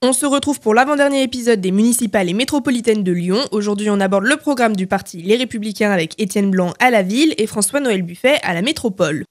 On se retrouve pour l'avant-dernier épisode des municipales et métropolitaines de Lyon. Aujourd'hui, on aborde le programme du parti Les Républicains avec Étienne Blanc à la ville et François-Noël Buffet à la métropole.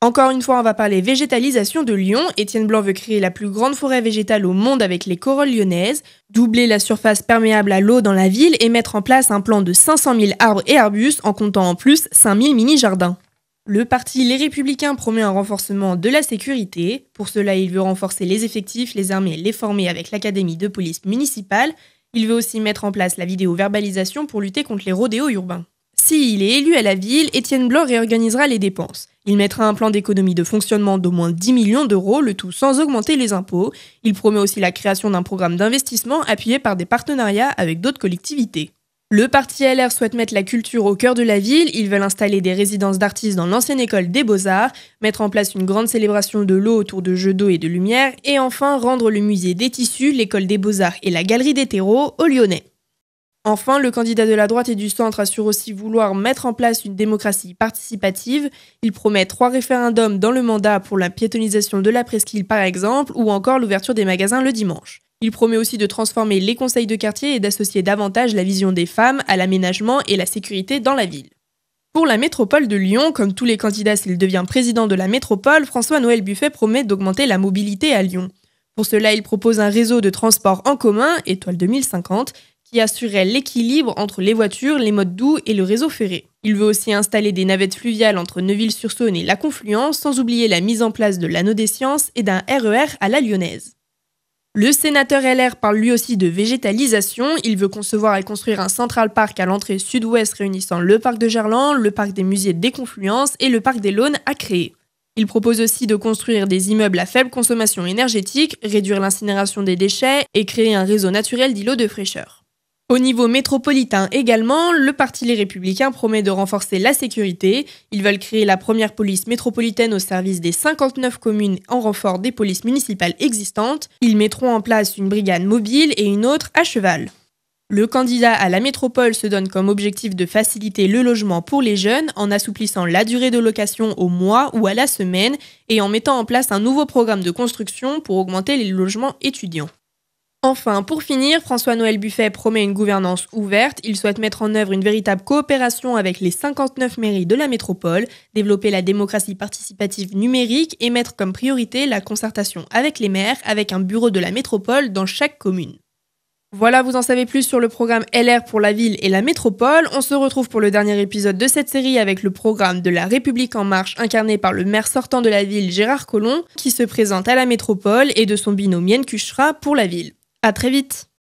Encore une fois, on va parler végétalisation de Lyon. Étienne Blanc veut créer la plus grande forêt végétale au monde avec les corolles lyonnaises, doubler la surface perméable à l'eau dans la ville et mettre en place un plan de 500 000 arbres et arbustes en comptant en plus 5000 000 mini-jardins. Le parti Les Républicains promet un renforcement de la sécurité. Pour cela, il veut renforcer les effectifs, les armées, les former avec l'Académie de police municipale. Il veut aussi mettre en place la vidéo-verbalisation pour lutter contre les rodéos urbains. S'il est élu à la ville, Étienne Blanc réorganisera les dépenses. Il mettra un plan d'économie de fonctionnement d'au moins 10 millions d'euros, le tout sans augmenter les impôts. Il promet aussi la création d'un programme d'investissement appuyé par des partenariats avec d'autres collectivités. Le parti LR souhaite mettre la culture au cœur de la ville. Ils veulent installer des résidences d'artistes dans l'ancienne école des beaux-arts, mettre en place une grande célébration de l'eau autour de jeux d'eau et de lumière, et enfin rendre le musée des tissus, l'école des beaux-arts et la galerie des terreaux aux Lyonnais. Enfin, le candidat de la droite et du centre assure aussi vouloir mettre en place une démocratie participative. Il promet trois référendums dans le mandat pour la piétonisation de la presqu'île par exemple, ou encore l'ouverture des magasins le dimanche. Il promet aussi de transformer les conseils de quartier et d'associer davantage la vision des femmes à l'aménagement et la sécurité dans la ville. Pour la métropole de Lyon, comme tous les candidats s'il devient président de la métropole, François-Noël Buffet promet d'augmenter la mobilité à Lyon. Pour cela, il propose un réseau de transport en commun, Étoile 2050, qui assurerait l'équilibre entre les voitures, les modes doux et le réseau ferré. Il veut aussi installer des navettes fluviales entre Neuville-sur-Saône et la Confluence, sans oublier la mise en place de l'anneau des sciences et d'un RER e à la lyonnaise. Le sénateur LR parle lui aussi de végétalisation. Il veut concevoir et construire un central parc à l'entrée sud-ouest réunissant le parc de Gerland, le parc des musées des Confluences et le parc des Launes à créer. Il propose aussi de construire des immeubles à faible consommation énergétique, réduire l'incinération des déchets et créer un réseau naturel d'îlots de fraîcheur. Au niveau métropolitain également, le Parti Les Républicains promet de renforcer la sécurité. Ils veulent créer la première police métropolitaine au service des 59 communes en renfort des polices municipales existantes. Ils mettront en place une brigade mobile et une autre à cheval. Le candidat à la métropole se donne comme objectif de faciliter le logement pour les jeunes en assouplissant la durée de location au mois ou à la semaine et en mettant en place un nouveau programme de construction pour augmenter les logements étudiants. Enfin, pour finir, François-Noël Buffet promet une gouvernance ouverte. Il souhaite mettre en œuvre une véritable coopération avec les 59 mairies de la métropole, développer la démocratie participative numérique et mettre comme priorité la concertation avec les maires, avec un bureau de la métropole dans chaque commune. Voilà, vous en savez plus sur le programme LR pour la ville et la métropole. On se retrouve pour le dernier épisode de cette série avec le programme de la République en marche incarné par le maire sortant de la ville Gérard Collomb qui se présente à la métropole et de son binôme Yann Kuchra pour la ville. À très vite